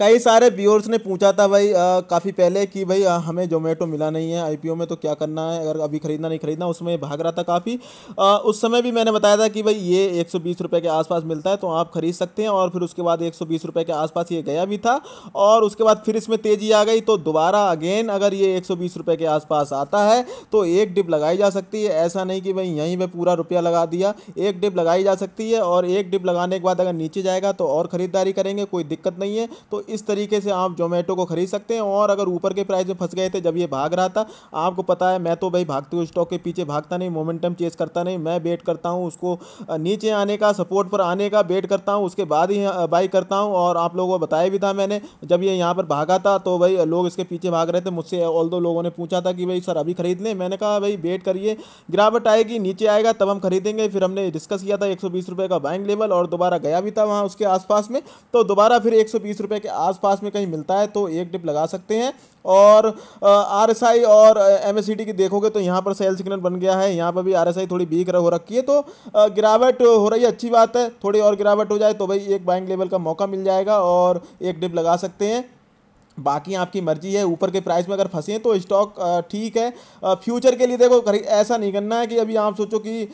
कई सारे व्यूअर्स ने पूछा था भाई काफ़ी पहले कि भाई आ, हमें जोमेटो मिला नहीं है आईपीओ में तो क्या करना है अगर अभी ख़रीदना नहीं ख़रीदना उसमें भाग रहा था काफ़ी उस समय भी मैंने बताया था कि भाई ये एक रुपए के आसपास मिलता है तो आप ख़रीद सकते हैं और फिर उसके बाद एक रुपए के आसपास ये गया भी था और उसके बाद फिर इसमें तेज़ी आ गई तो दोबारा अगेन अगर ये एक रुपए के आसपास आता है तो एक डिप लगाई जा सकती है ऐसा नहीं कि भाई यहीं पर पूरा रुपया लगा दिया एक डिप लगाई जा सकती है और एक डिप लगाने के बाद अगर नीचे जाएगा तो और ख़रीदारी करेंगे कोई दिक्कत नहीं है तो इस तरीके से आप जोमेटो को खरीद सकते हैं और अगर ऊपर के प्राइस में फंस गए थे जब ये भाग रहा था आपको पता है मैं तो भाई भागते हुए स्टॉक के पीछे भागता नहीं मोमेंटम चेस करता नहीं मैं वेट करता हूँ उसको नीचे आने का सपोर्ट पर आने का वेट करता हूँ उसके बाद ही बाई करता हूँ और आप लोगों को बताया भी था मैंने जब ये यहाँ पर भागा था तो भाई लोग इसके पीछे भाग रहे थे मुझसे ऑल दो लोगों ने पूछा था कि भाई सर अभी खरीद लें मैंने कहा भाई वेट करिए गिरावट आएगी नीचे आएगा तब हम खरीदेंगे फिर हमने डिस्कस किया था एक का बाइंग लेवल और दोबारा गया भी था वहाँ उसके आसपास में तो दोबारा फिर एक के आसपास में कहीं मिलता है तो एक डिप लगा सकते हैं और आर एस आई और एम एस सी टी की देखोगे तो यहाँ पर सेल सिग्नल बन गया है यहाँ पर भी आर एस आई थोड़ी वीक हो रखी है तो गिरावट हो रही है अच्छी बात है थोड़ी और गिरावट हो जाए तो भाई एक बाइंग लेवल का मौका मिल जाएगा और एक डिप लगा सकते हैं बाकी आपकी मर्जी है ऊपर के प्राइस में अगर फंसे तो स्टॉक ठीक है फ्यूचर के लिए देखो ऐसा नहीं करना है कि अभी आप सोचो कि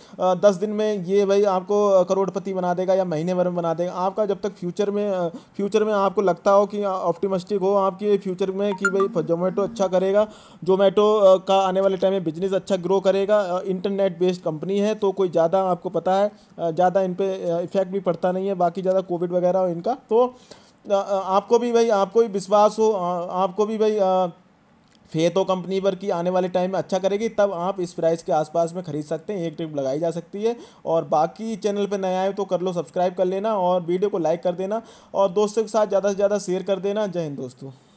दस दिन में ये भाई आपको करोड़पति बना देगा या महीने भर में बना देगा आपका जब तक फ्यूचर में फ्यूचर में आपको लगता हो कि ऑप्टिमिस्टिक हो आपकी फ्यूचर में कि भाई जोमेटो अच्छा करेगा जोमेटो का आने वाले टाइम में बिजनेस अच्छा ग्रो करेगा इंटरनेट बेस्ड कंपनी है तो कोई ज़्यादा आपको पता है ज़्यादा इन पर इफेक्ट भी पड़ता नहीं है बाकी ज़्यादा कोविड वगैरह इनका तो आपको भी भाई आपको भी विश्वास हो आपको भी भाई फेत हो कंपनी पर कि आने वाले टाइम में अच्छा करेगी तब आप इस प्राइस के आसपास में खरीद सकते हैं एक ट्रिप लगाई जा सकती है और बाकी चैनल पर नए आए तो कर लो सब्सक्राइब कर लेना और वीडियो को लाइक कर देना और दोस्तों के साथ ज़्यादा से ज़्यादा शेयर कर देना जय हिंद दोस्तों